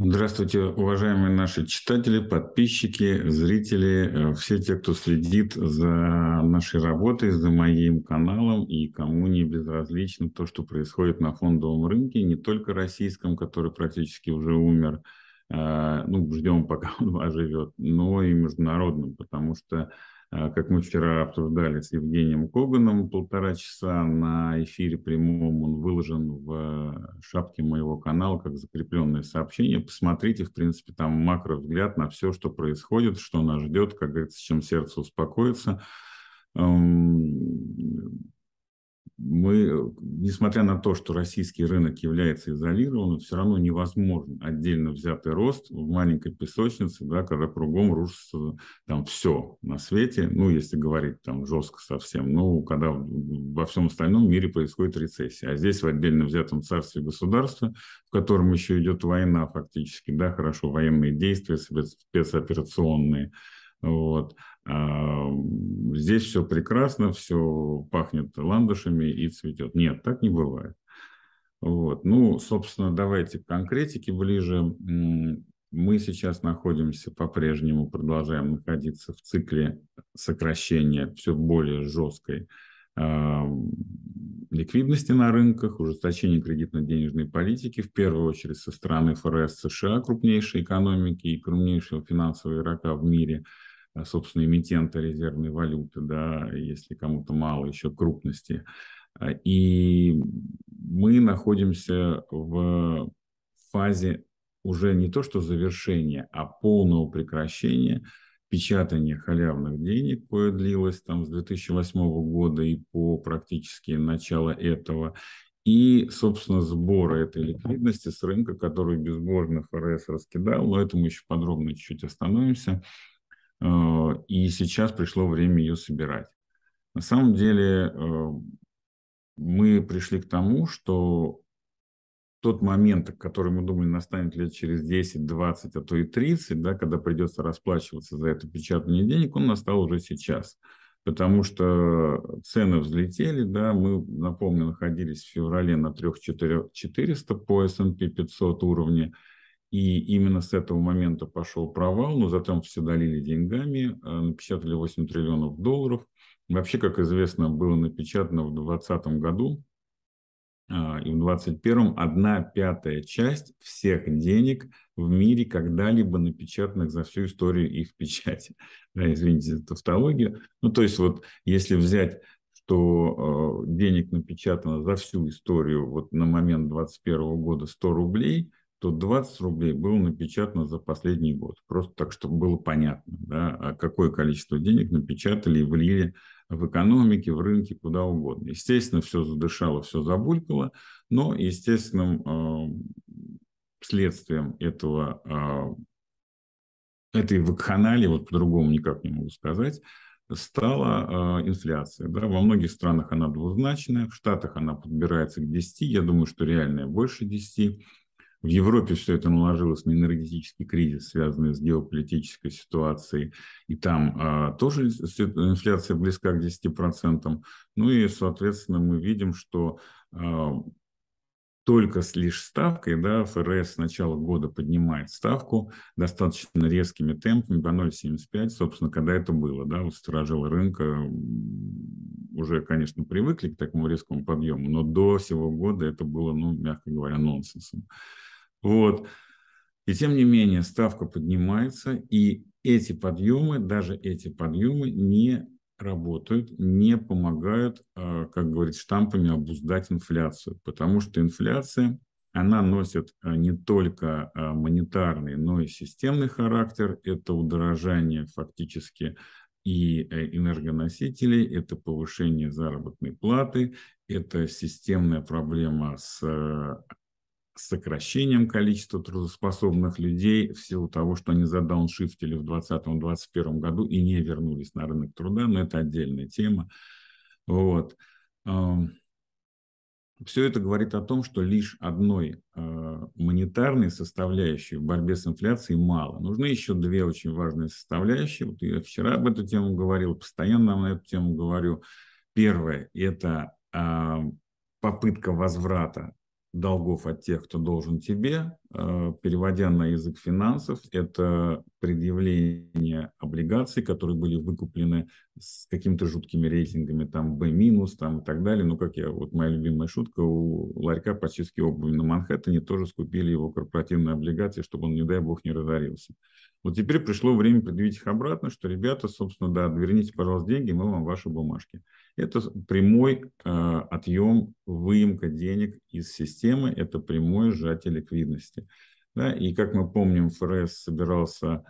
Здравствуйте, уважаемые наши читатели, подписчики, зрители, э, все те, кто следит за нашей работой, за моим каналом и кому не безразлично то, что происходит на фондовом рынке, не только российском, который практически уже умер, э, ну, ждем, пока он оживет, но и международным, потому что а, как мы вчера обсуждали с Евгением Коганом полтора часа на эфире прямом, он выложен в э, шапке моего канала как закрепленное сообщение. Посмотрите, в принципе, там макро взгляд на все, что происходит, что нас ждет, как говорится, чем сердце успокоится эм, мы, э, несмотря на то, что российский рынок является изолированным, все равно невозможен отдельно взятый рост в маленькой песочнице, да, когда кругом рушится э, там все на свете, ну, если говорить там жестко совсем, ну, когда во всем остальном мире происходит рецессия. А здесь в отдельно взятом царстве государства, в котором еще идет война фактически, да, хорошо, военные действия, спецоперационные, вот. А, здесь все прекрасно, все пахнет ландышами и цветет. Нет, так не бывает. Вот. Ну, собственно, давайте к конкретике ближе. Мы сейчас находимся по-прежнему, продолжаем находиться в цикле сокращения все более жесткой а, ликвидности на рынках, ужесточение кредитно-денежной политики, в первую очередь со стороны ФРС США, крупнейшей экономики и крупнейшего финансового игрока в мире – Э, собственно, эмитента резервной валюты, да, если кому-то мало еще крупности. Э, и мы находимся в фазе уже не то что завершения, а полного прекращения печатания халявных денег, кое длилось там с 2008 года и по практически начало этого, и, собственно, сбора этой ликвидности с рынка, который безбожно ФРС раскидал, но мы еще подробно чуть-чуть остановимся – Э, и сейчас пришло время ее собирать. На самом деле э, мы пришли к тому, что тот момент, который мы думали настанет лет через 10, 20, а то и 30, да, когда придется расплачиваться за это печатание денег, он настал уже сейчас. Потому что цены взлетели, да, мы, напомню, находились в феврале на 3400 по S&P 500 уровне, и именно с этого момента пошел провал, но затем все долили деньгами, э, напечатали 8 триллионов долларов. Вообще, как известно, было напечатано в 2020 году э, и в 2021 одна пятая часть всех денег в мире, когда-либо напечатанных за всю историю их печати. извините за тавтологию. Ну, то есть вот если взять что э, денег напечатано за всю историю вот на момент 2021 года 100 рублей – то 20 рублей было напечатано за последний год. Просто так, чтобы было понятно, да, а какое количество денег напечатали и влили в экономике, в рынке, куда угодно. Естественно, все задышало, все забулькало, но естественным э, следствием этого, э, этой вакханалии, вот по-другому никак не могу сказать, стала э, инфляция. Да? Во многих странах она двузначная, в Штатах она подбирается к 10, я думаю, что реальная больше 10, в Европе все это наложилось на энергетический кризис, связанный с геополитической ситуацией, и там а, тоже инфляция близка к 10%. Ну и, соответственно, мы видим, что а, только с лишь ставкой, да, ФРС с начала года поднимает ставку достаточно резкими темпами по 0,75, собственно, когда это было, да, вот сторожило рынка, уже, конечно, привыкли к такому резкому подъему, но до сего года это было, ну, мягко говоря, нонсенсом. Вот. И тем не менее ставка поднимается, и эти подъемы, даже эти подъемы не работают, не помогают, а, как говорит штампами, обуздать инфляцию, потому что инфляция, она носит а, не только а, монетарный, но и системный характер. Это удорожание фактически и э, энергоносителей, это повышение заработной платы, это системная проблема с э, сокращением количества трудоспособных людей в силу того, что они задауншифтили в 2020-2021 году и не вернулись на рынок труда, но это отдельная тема. Вот. Все это говорит о том, что лишь одной а, монетарной составляющей в борьбе с инфляцией мало. Нужны еще две очень важные составляющие. Вот я вчера об эту тему говорил, постоянно на эту тему говорю. Первое – это а, попытка возврата долгов от тех, кто должен тебе, э, переводя на язык финансов, это предъявление облигаций, которые были выкуплены с какими-то жуткими рейтингами, там B- там и так далее. Ну, как я, вот моя любимая шутка, у ларька по чистке обуви на Манхэттене тоже скупили его корпоративные облигации, чтобы он, не дай бог, не разорился. Вот теперь пришло время предъявить их обратно, что, ребята, собственно, да, верните, пожалуйста, деньги, мы вам ваши бумажки. Это прямой э, отъем, выемка денег из системы, это прямое сжатие ликвидности. Да? И как мы помним, ФРС собирался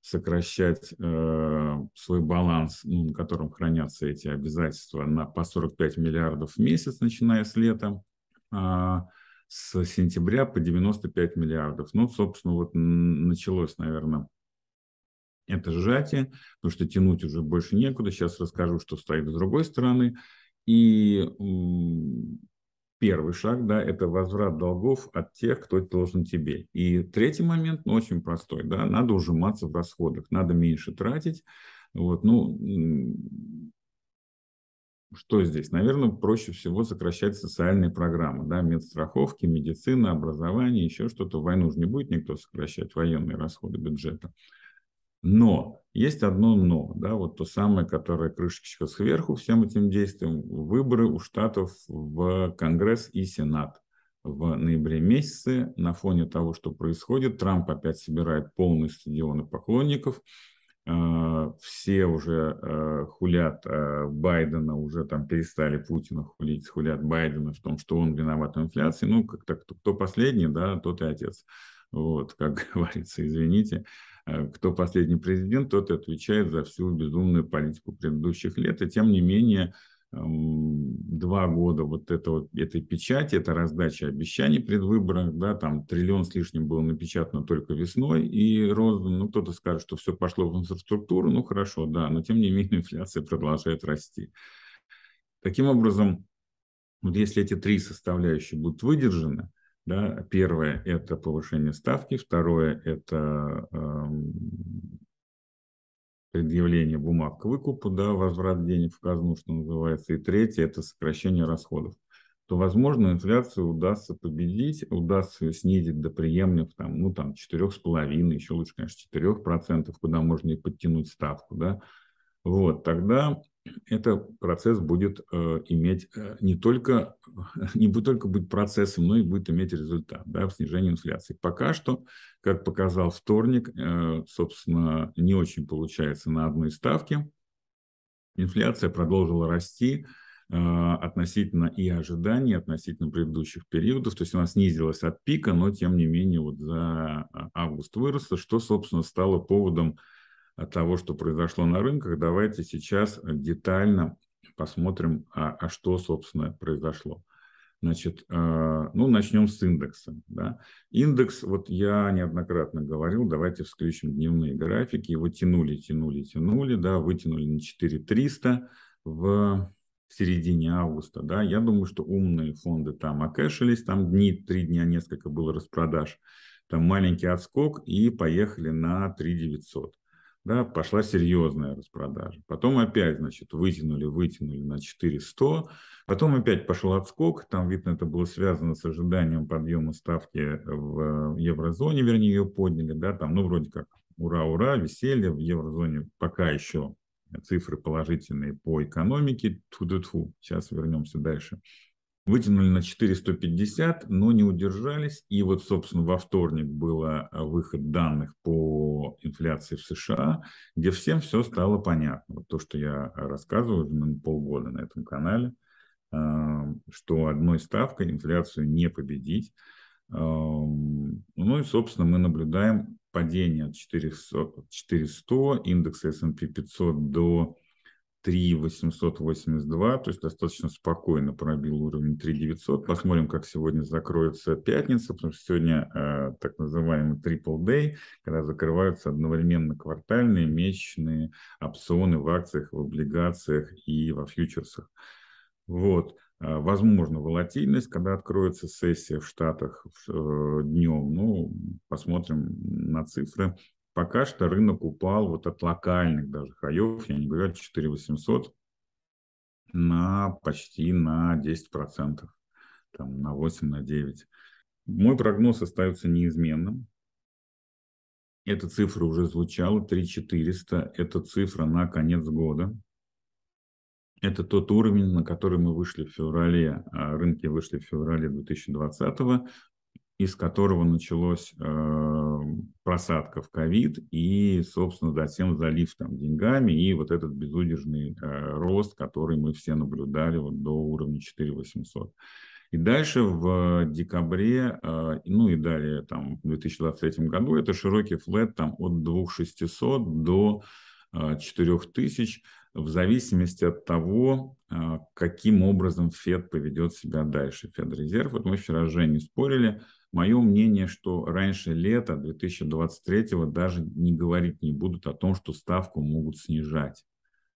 сокращать э, свой баланс, ну, на котором хранятся эти обязательства, на, по 45 миллиардов в месяц, начиная с лета, э, с сентября по 95 миллиардов. Ну, собственно, вот началось, наверное, это сжатие, потому что тянуть уже больше некуда. Сейчас расскажу, что стоит с другой стороны. И первый шаг, да, это возврат долгов от тех, кто должен тебе. И третий момент, ну, очень простой, да, надо ужиматься в расходах, надо меньше тратить. Вот, ну, что здесь? Наверное, проще всего сокращать социальные программы, да, медстраховки, медицина, образование, еще что-то. Войну же не будет никто сокращать, военные расходы бюджета. Но есть одно но, да, вот то самое, которое крышечка сверху всем этим действием, выборы у штатов в Конгресс и Сенат в ноябре месяце на фоне того, что происходит. Трамп опять собирает полные стадионы поклонников. А, все уже а, хулят а, Байдена, уже там перестали Путина хулить, хулят Байдена в том, что он виноват в инфляции. Ну, как-то кто последний, да, тот и отец. Вот, как говорится, извините. Э, кто последний президент, тот отвечает за всю безумную политику предыдущих лет. И тем не менее, эм, два года вот этого, этой печати, это раздача обещаний предвыборах, да, там триллион с лишним было напечатано только весной и роздан, ну, кто-то скажет, что все пошло в инфраструктуру, ну, хорошо, да, но тем не менее инфляция продолжает расти. Таким образом, вот если эти три составляющие будут выдержаны, да? Первое – это повышение ставки, второе – это эм, предъявление бумаг к выкупу, да, возврат денег в казну, что называется, и третье – это сокращение расходов то, возможно, инфляцию удастся победить, удастся снизить до приемлемых там, ну, там, 4,5, еще лучше, конечно, 4%, куда можно и подтянуть ставку, да, вот, тогда этот процесс будет э, иметь э, не только, не будет только быть процессом, но и будет иметь результат да, в снижении инфляции. Пока что, как показал вторник, э, собственно, не очень получается на одной ставке. Инфляция продолжила расти относительно и ожиданий, относительно предыдущих периодов. То есть она снизилась от пика, но тем не менее вот за август выросла, что, собственно, стало поводом от того, что произошло на рынках, давайте сейчас э, детально посмотрим, а, а что, собственно, произошло. Значит, а, ну, начнем с индекса. Да. Индекс, вот я неоднократно говорил, давайте включим дневные графики. Его тянули, тянули, тянули, да, вытянули на 4300 в середине августа. Да. Я думаю, что умные фонды там окэшились, там дни, три дня несколько было распродаж. Там маленький отскок и поехали на 3900 да, пошла серьезная распродажа. Потом опять, значит, вытянули, вытянули на 400, потом опять пошел отскок, там, видно, это было связано с ожиданием подъема ставки в э, еврозоне, вернее, ее подняли, да, там, ну, вроде как, ура-ура, веселье, в еврозоне пока еще цифры положительные по экономике, ту-ду-ту, сейчас вернемся дальше. Вытянули на 450, но не удержались. И вот, собственно, во вторник был э, выход данных по инфляции в США, где всем все стало понятно. Вот то, что я рассказываю уже полгода на этом канале, эм, что одной ставкой инфляцию не победить. Эм, ну и, собственно, мы наблюдаем падение от 400, 400 индекса S&P 500 до 3,882, то есть достаточно спокойно пробил уровень 3,900. Посмотрим, как сегодня закроется пятница, потому что сегодня э, так называемый triple day, когда закрываются одновременно квартальные, месячные опционы в акциях, в облигациях и во фьючерсах. Вот. Э, возможно, волатильность, когда откроется сессия в Штатах э, днем. Ну, посмотрим на цифры пока что рынок упал вот от локальных даже хаев, я не говорю, от 4800 на почти на 10%, там на 8, на 9. Мой прогноз остается неизменным. Эта цифра уже звучала, 3400, это цифра на конец года. Это тот уровень, на который мы вышли в феврале, а рынки вышли в феврале 2020, из которого началось э, просадка в ковид и, собственно, затем залив там деньгами и вот этот безудержный э, рост, который мы все наблюдали вот до уровня 4800. И дальше в декабре, э, ну и далее там в 2023 году это широкий флет там от 2600 до 4000 э, в зависимости от того, э, каким образом Фед поведет себя дальше, Федрезерв. Вот мы вчера с Женей спорили, Мое мнение, что раньше лета 2023 даже не говорить не будут о том, что ставку могут снижать.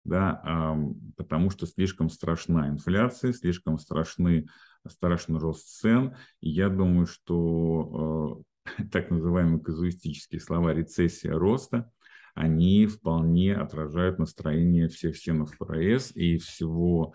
Да, потому что слишком страшна инфляция, слишком страшны, страшный рост цен. И я думаю, что э, так называемые казуистические слова «рецессия роста», они вполне отражают настроение всех членов ФРС и всего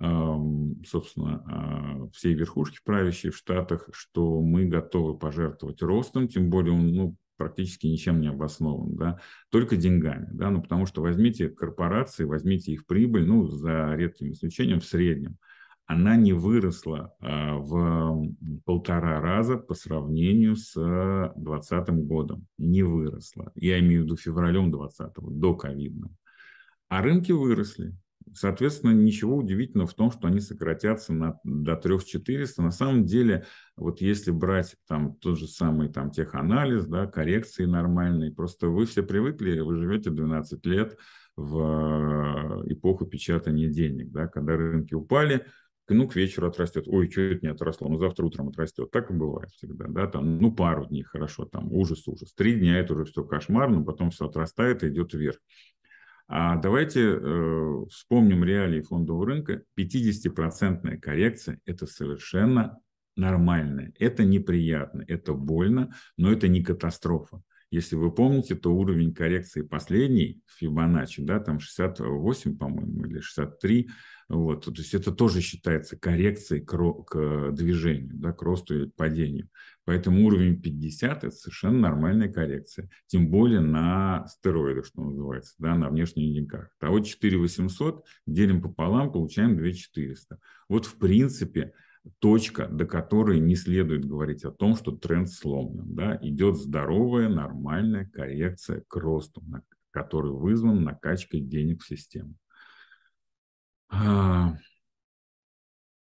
собственно, э, всей верхушки правящей в Штатах, что мы готовы пожертвовать ростом, тем более он ну, практически ничем не обоснован, да, только деньгами, да, ну, потому что возьмите корпорации, возьмите их прибыль, ну, за редким исключением, в среднем, она не выросла а, в полтора раза по сравнению с 2020 годом, не выросла, я имею в виду февралем 2020, до ковидного, а рынки выросли, Соответственно, ничего удивительного в том, что они сократятся на, до 3400. На самом деле, вот если брать там тот же самый там теханализ, да, коррекции нормальные, просто вы все привыкли, вы живете 12 лет в э, эпоху печатания денег, да, когда рынки упали, ну, к вечеру отрастет, ой, что это не отросло, ну, завтра утром отрастет. Так и бывает всегда, да, там, ну, пару дней, хорошо, там, ужас, ужас. Три дня это уже все кошмар, но потом все отрастает и идет вверх. А давайте э, вспомним реалии фондового рынка. 50-процентная коррекция – это совершенно нормально. Это неприятно, это больно, но это не катастрофа. Если вы помните, то уровень коррекции последний в Fibonacci, да, там 68, по-моему, или 63, вот, то есть это тоже считается коррекцией к, к движению, да, к росту или к падению. Поэтому уровень 50 – это совершенно нормальная коррекция, тем более на стероидах, что называется, да, на внешних деньгах. А вот 4800 делим пополам, получаем 2400. Вот в принципе – точка, до которой не следует говорить о том, что тренд сломлен. Да? Идет здоровая, нормальная коррекция к росту, который вызван накачкой денег в систему. А,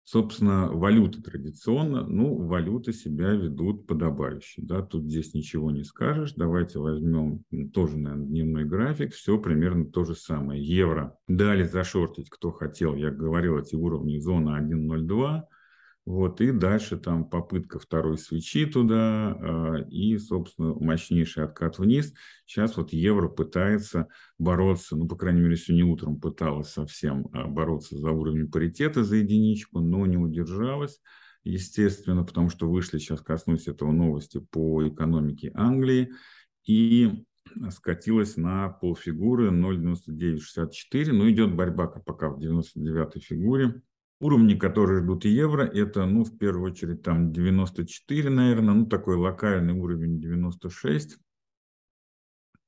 собственно, валюты традиционно, ну, валюты себя ведут подобающе. Да? Тут здесь ничего не скажешь. Давайте возьмем тоже, наверное, дневной график. Все примерно то же самое. Евро дали зашортить, кто хотел. Я говорил, эти уровни зона 1.02 вот, и дальше там попытка второй свечи туда, а, и, собственно, мощнейший откат вниз. Сейчас вот евро пытается бороться, ну, по крайней мере, сегодня утром пыталась совсем а, бороться за уровень паритета, за единичку, но не удержалась, естественно, потому что вышли, сейчас коснусь этого новости по экономике Англии, и скатилась на полфигуры 0,9964, но ну, идет борьба пока в 99-й фигуре Уровни, которые ждут евро, это, ну, в первую очередь, там 94, наверное, ну, такой локальный уровень 96.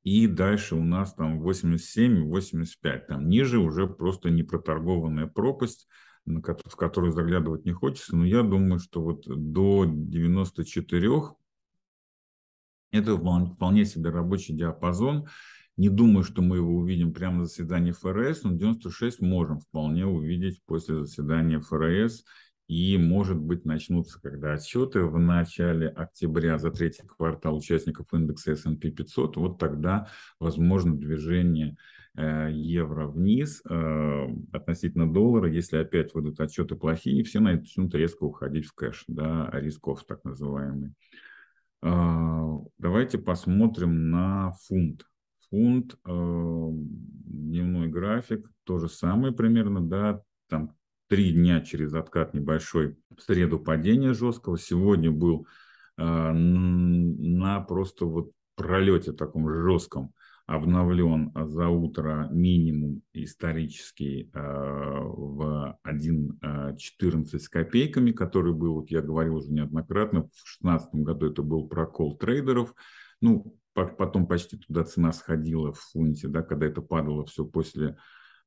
И дальше у нас там 87 85. Там ниже уже просто непроторгованная пропасть, в которую заглядывать не хочется. Но я думаю, что вот до 94 это вполне себе рабочий диапазон. Не думаю, что мы его увидим прямо на заседании ФРС, но 96 можем вполне увидеть после заседания ФРС. И, может быть, начнутся когда отчеты в начале октября за третий квартал участников индекса S&P 500. Вот тогда, возможно, движение э, евро вниз э, относительно доллара, если опять выйдут отчеты плохие, все начнут резко уходить в кэш, да, рисков так называемый. Э, давайте посмотрим на фунт фунт, э, дневной график, то же самое примерно, да, там три дня через откат небольшой, в среду падение жесткого, сегодня был э, на просто вот пролете таком жестком обновлен за утро минимум исторический э, в 1.14 э, с копейками, который был, вот я говорил уже неоднократно, в 2016 году это был прокол трейдеров. Ну, потом почти туда цена сходила в фунте, да, когда это падало все после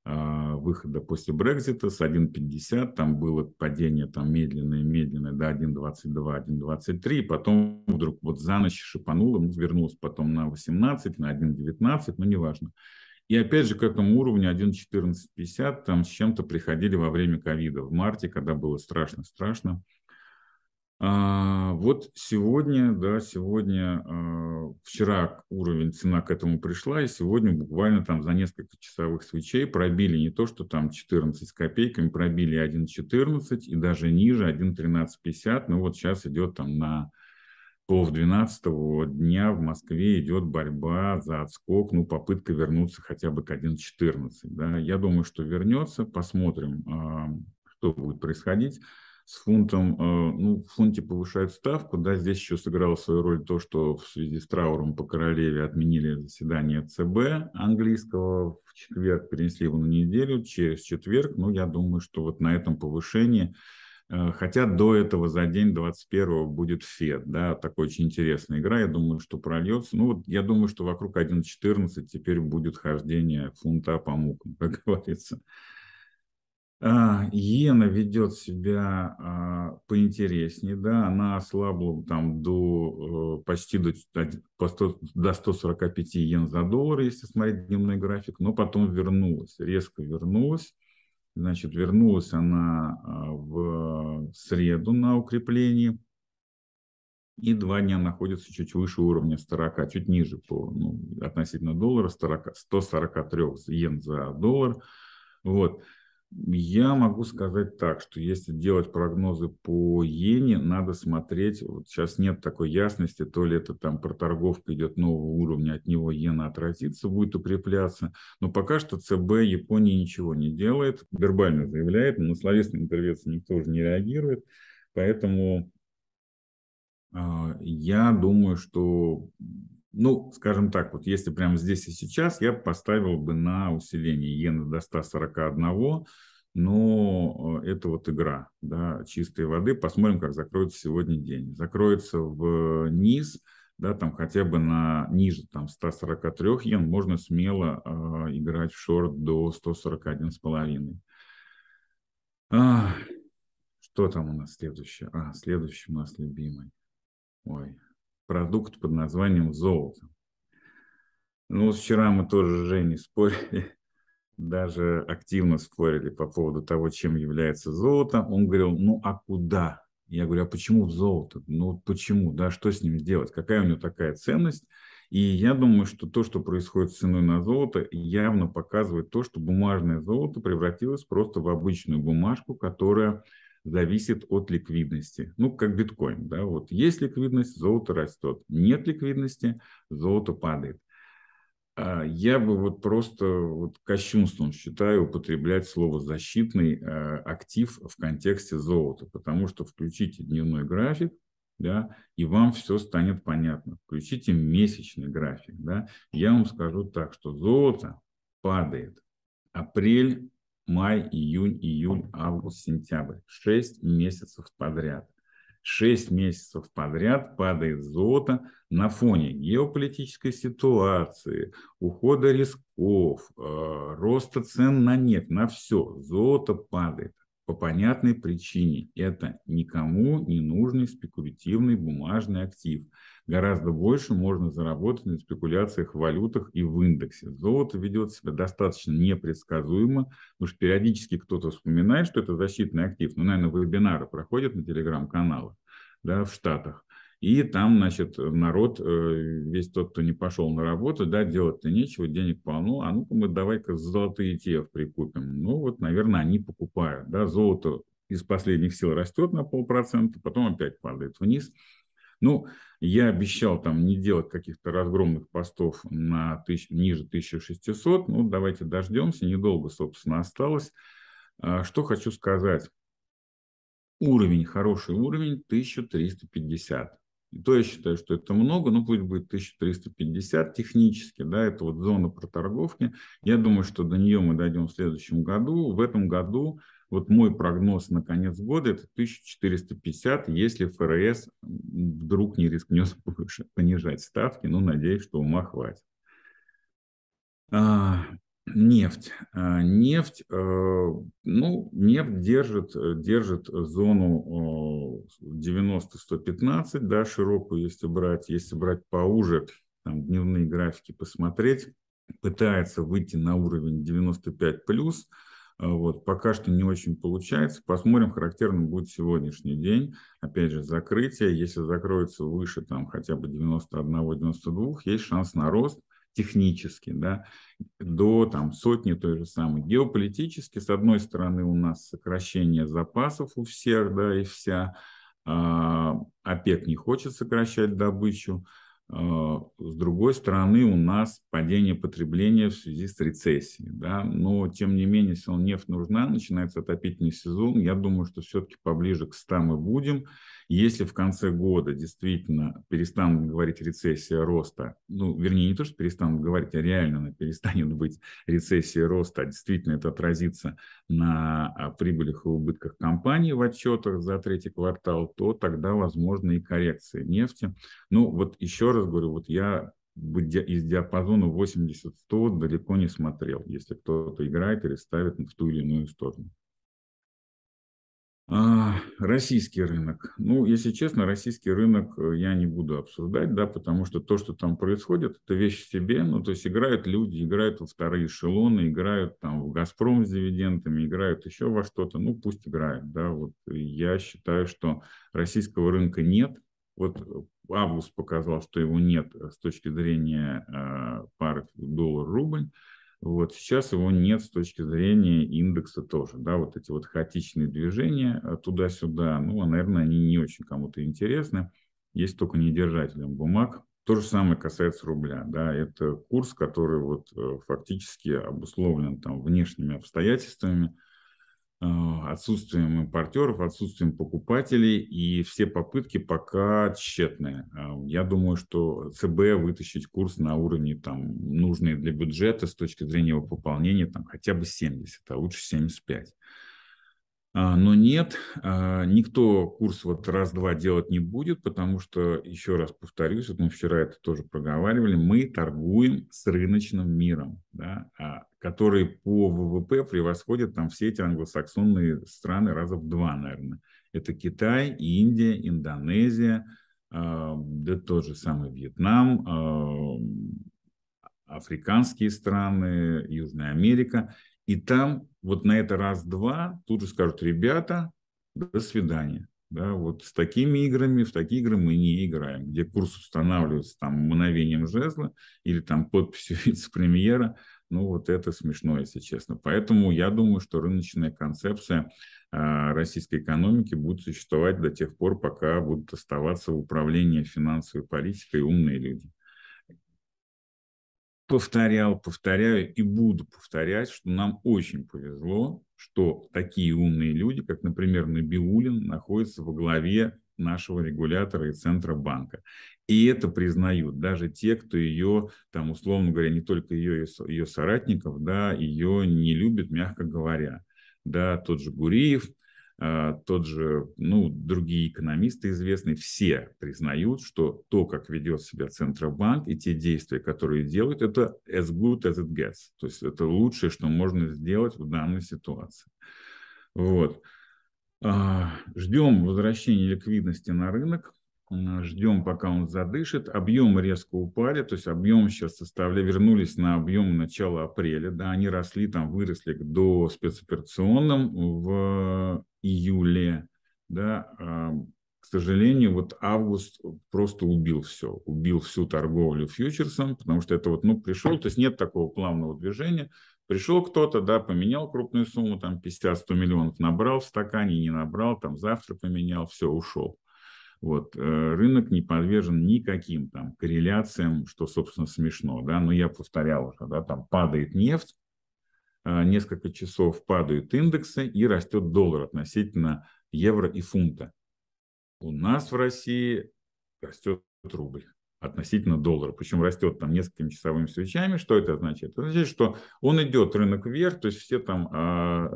э, выхода после Брекзита с 1,50, там было падение там медленное-медленное до 1,22, 1,23, потом вдруг вот за ночь шипануло, ну, вернулось потом на 18, на 1,19, ну, неважно. И опять же к этому уровню 1,1450 там с чем-то приходили во время ковида в марте, когда было страшно-страшно. А, вот сегодня, да, сегодня, а, вчера уровень цена к этому пришла, и сегодня буквально там за несколько часовых свечей пробили не то, что там 14 с копейками, пробили 1.14 и даже ниже 1.1350, ну вот сейчас идет там на пол 12 дня в Москве идет борьба за отскок, ну, попытка вернуться хотя бы к 1.14. Да. Я думаю, что вернется, посмотрим, а, что будет происходить с фунтом, э, ну, в фунте повышают ставку, да, здесь еще сыграло свою роль то, что в связи с трауром по королеве отменили заседание ЦБ английского в четверг, перенесли его на неделю, через четверг, ну, я думаю, что вот на этом повышении э, Хотя до этого за день 21 будет Фед, да, такой очень интересная игра, я думаю, что прольется. Ну, вот я думаю, что вокруг 1.14 теперь будет хождение фунта по мукам, как говорится. А, Иена ведет себя а, поинтереснее, да, она ослабла там до э, почти до, до 145 иен за доллар, если смотреть дневной график, но потом вернулась, резко вернулась. Значит, вернулась она а, в э, среду на укрепление и два дня находится чуть выше уровня 40, чуть ниже по, ну, относительно доллара, 40, 143 иен за доллар. Вот. Я могу сказать так, что если делать прогнозы по иене, надо смотреть, вот сейчас нет такой ясности, то ли это там проторговка идет нового уровня, от него иена отразится, будет укрепляться, но пока что ЦБ Японии ничего не делает, вербально заявляет, но на словесные интервенции никто уже не реагирует, поэтому а, я думаю, что ну, скажем так, вот если прямо здесь и сейчас, я поставил бы на усиление иены до 141, но э, это вот игра, да, чистой воды. Посмотрим, как закроется сегодня день. Закроется вниз, э, да, там хотя бы на ниже там 143 йен можно смело э, играть в шорт до 141,5. А, что там у нас следующее? А, следующий у нас любимый. Ой, продукт под названием золото. Ну, вчера мы тоже с Женей спорили, даже активно спорили по поводу того, чем является золото. Он говорил, ну а куда? Я говорю, а почему в золото? Ну почему, да, что с ним делать? Какая у него такая ценность? И я думаю, что то, что происходит с ценой на золото, явно показывает то, что бумажное золото превратилось просто в обычную бумажку, которая зависит от ликвидности. Ну, как биткоин, да, вот есть ликвидность, золото растет. Нет ликвидности, золото падает. А, я бы вот просто вот кощунством считаю употреблять слово «защитный а, актив» в контексте золота, потому что включите дневной график, да, и вам все станет понятно. Включите месячный график, да. Я вам скажу так, что золото падает. Апрель май, июнь, июль, август, сентябрь. Шесть месяцев подряд. Шесть месяцев подряд падает золото на фоне геополитической ситуации, ухода рисков, э, роста цен на нефть, на все. Золото падает. По понятной причине это никому не нужный спекулятивный бумажный актив. Гораздо больше можно заработать на спекуляциях в валютах и в индексе. Золото ведет себя достаточно непредсказуемо, уж периодически кто-то вспоминает, что это защитный актив. Ну, наверное, вебинары проходят на телеграм-каналах да, в Штатах. И там, значит, народ, э, весь тот, кто не пошел на работу, да, делать-то нечего, денег полно, а ну-ка мы давай-ка золотые ETF прикупим. Ну вот, наверное, они покупают, да, золото из последних сил растет на полпроцента, потом опять падает вниз. Ну, я обещал там не делать каких-то разгромных постов на тысяч, ниже 1600, ну, давайте дождемся, недолго, собственно, осталось. А, что хочу сказать. Уровень, хороший уровень 1350. И то я считаю, что это много, но, пусть будет 1350 технически, да, это вот зона проторговки. Я думаю, что до нее мы дойдем в следующем году. В этом году вот мой прогноз на конец года это 1450, если ФРС вдруг не рискнет понижать ставки, ну, надеюсь, что ума хватит. А, Нефть. А, нефть, э, ну, нефть держит, э, держит зону 90-115, э, да, широкую, если брать, если брать поуже, там, дневные графики посмотреть, пытается выйти на уровень 95+, плюс, а, вот, пока что не очень получается. Посмотрим, характерным будет сегодняшний день. Опять же, закрытие. Если закроется выше там, хотя бы 91-92, есть шанс на рост – технически, да, до там, сотни той же самой. Геополитически, с одной стороны, у нас сокращение запасов у всех, да, и вся. А, ОПЕК не хочет сокращать добычу. А, с другой стороны, у нас падение потребления в связи с рецессией. Да? Но, тем не менее, если нефть нужна, начинается отопительный сезон. Я думаю, что все-таки поближе к 100 мы будем. Если в конце года действительно перестанут говорить рецессия роста, ну, вернее, не то, что перестанут говорить, а реально она перестанет быть рецессия роста, а действительно это отразится на а, прибылях и убытках компании в отчетах за третий квартал, то тогда возможно и коррекции нефти. Ну, вот еще раз говорю, вот я из диапазона 80-100 далеко не смотрел, если кто-то играет или ставит в ту или иную сторону. А, российский рынок. Ну, если честно, российский рынок э, я не буду обсуждать, да, потому что то, что там происходит, это вещь в себе. Ну, то есть играют люди, играют во вторые эшелоны, играют там в «Газпром» с дивидендами, играют еще во что-то. Ну, пусть играют, да. Вот э, я считаю, что российского рынка нет. Вот э, август показал, что его нет с точки зрения э, пары доллар-рубль. Вот сейчас его нет с точки зрения индекса тоже, да, вот эти вот хаотичные движения а, туда-сюда, ну, а, наверное, они не очень кому-то интересны, Есть только не держателям бумаг. То же самое касается рубля, да, это курс, который вот э, фактически обусловлен там внешними обстоятельствами, Э, отсутствием импортеров, отсутствием покупателей, и все попытки пока тщетные. Э, я думаю, что ЦБ вытащить курс на уровне там, нужные для бюджета с точки зрения его пополнения там, хотя бы 70, а лучше 75. А, но нет, а, никто курс вот раз-два делать не будет, потому что, еще раз повторюсь, вот мы вчера это тоже проговаривали, мы торгуем с рыночным миром, да, а, который по ВВП превосходит там все эти англосаксонные страны раза в два, наверное. Это Китай, Индия, Индонезия, да тот же самый Вьетнам, африканские страны, Южная Америка. И там вот на это раз-два тут же скажут, ребята, до свидания. Да, вот с такими играми, в такие игры мы не играем, где курс устанавливается там мгновением жезла или там подписью вице-премьера. Ну, вот это смешно, если честно. Поэтому я думаю, что рыночная концепция а, российской экономики будет существовать до тех пор, пока будут оставаться в управлении финансовой политикой умные люди повторял, повторяю и буду повторять, что нам очень повезло, что такие умные люди, как, например, Набиулин, находятся во главе нашего регулятора и центра банка. И это признают даже те, кто ее, там, условно говоря, не только ее, ее соратников, да, ее не любит, мягко говоря. Да, тот же Гуриев – а, тот же, ну, другие экономисты известные, все признают, что то, как ведет себя Центробанк и те действия, которые делают, это as good as it gets. То есть это лучшее, что можно сделать в данной ситуации. Вот. А, ждем возвращения ликвидности на рынок. Э, ждем, пока он задышит. объем резко упали, то есть объем сейчас составляли, вернулись на объем начала апреля, да, они росли, там выросли до спецоперационным в июле, да, а, к сожалению, вот август просто убил все, убил всю торговлю фьючерсом, потому что это вот, ну, пришел, то есть нет такого плавного движения, пришел кто-то, да, поменял крупную сумму, там 50-100 миллионов набрал в стакане, не набрал, там завтра поменял, все, ушел. Вот. Э, рынок не подвержен никаким там корреляциям, что, собственно, смешно. Да? Но я повторял уже, да, там падает нефть, э, несколько часов падают индексы и растет доллар относительно евро и фунта. У нас в России растет рубль относительно доллара, причем растет там несколькими часовыми свечами. Что это означает? Это означает, что он идет рынок вверх, то есть все там а,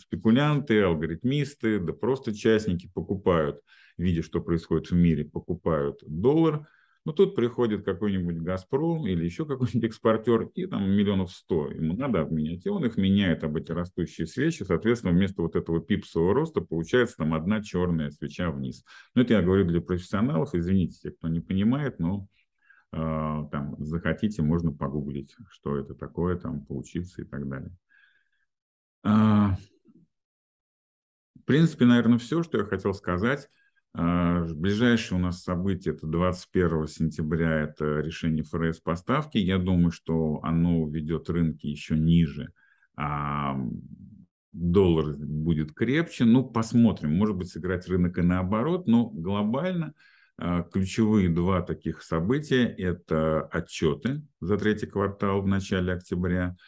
спекулянты, алгоритмисты, да просто частники покупают, видя, что происходит в мире, покупают доллар – но ну, тут приходит какой-нибудь «Газпром» или еще какой-нибудь экспортер, и там миллионов сто ему надо обменять, и он их меняет об эти растущие свечи, соответственно, вместо вот этого пипсового роста получается там одна черная свеча вниз. Но ну, это я говорю для профессионалов, извините, те, кто не понимает, но э, там захотите, можно погуглить, что это такое, там поучиться и так далее. А, в принципе, наверное, все, что я хотел сказать. А, Ближайшее у нас событие это 21 сентября, это решение ФРС поставки. Я думаю, что оно уведет рынки еще ниже. А, доллар будет крепче. Ну, посмотрим. Может быть, сыграть рынок и наоборот, но глобально а, ключевые два таких события – это отчеты за третий квартал в начале октября –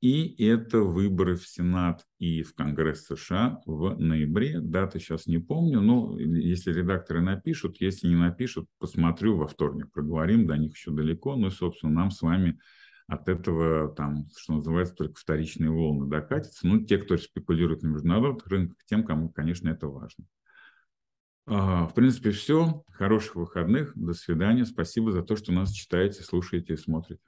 и это выборы в Сенат и в Конгресс США в ноябре. Даты сейчас не помню, но если редакторы напишут, если не напишут, посмотрю во вторник, проговорим, до них еще далеко. Ну и, собственно, нам с вами от этого, там, что называется, только вторичные волны докатятся. Ну, те, кто спекулирует на международных рынках, тем, кому, конечно, это важно. А, в принципе, все. Хороших выходных. До свидания. Спасибо за то, что нас читаете, слушаете и смотрите.